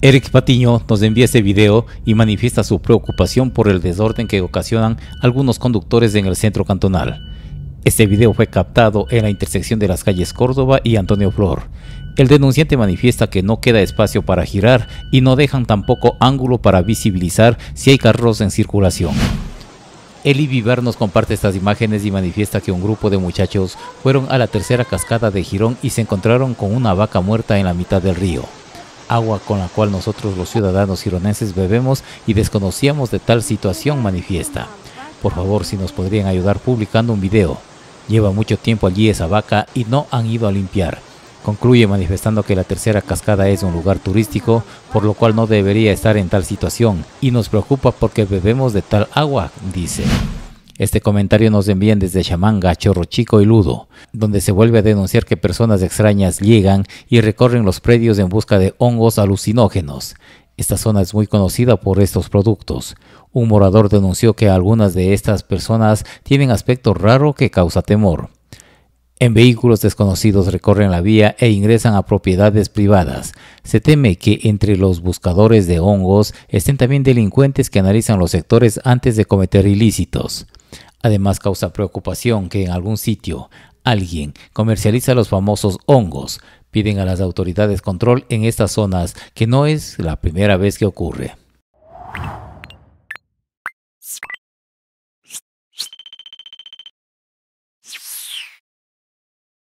Eric Patiño nos envía este video y manifiesta su preocupación por el desorden que ocasionan algunos conductores en el centro cantonal. Este video fue captado en la intersección de las calles Córdoba y Antonio Flor. El denunciante manifiesta que no queda espacio para girar y no dejan tampoco ángulo para visibilizar si hay carros en circulación. Eli Vivar nos comparte estas imágenes y manifiesta que un grupo de muchachos fueron a la tercera cascada de Girón y se encontraron con una vaca muerta en la mitad del río agua con la cual nosotros los ciudadanos ironeses bebemos y desconocíamos de tal situación manifiesta. Por favor, si nos podrían ayudar publicando un video. Lleva mucho tiempo allí esa vaca y no han ido a limpiar. Concluye manifestando que la tercera cascada es un lugar turístico, por lo cual no debería estar en tal situación, y nos preocupa porque bebemos de tal agua, dice. Este comentario nos envían desde Chamanga, Chorro Chico y Ludo, donde se vuelve a denunciar que personas extrañas llegan y recorren los predios en busca de hongos alucinógenos. Esta zona es muy conocida por estos productos. Un morador denunció que algunas de estas personas tienen aspecto raro que causa temor. En vehículos desconocidos recorren la vía e ingresan a propiedades privadas. Se teme que entre los buscadores de hongos estén también delincuentes que analizan los sectores antes de cometer ilícitos. Además causa preocupación que en algún sitio alguien comercializa los famosos hongos. Piden a las autoridades control en estas zonas, que no es la primera vez que ocurre.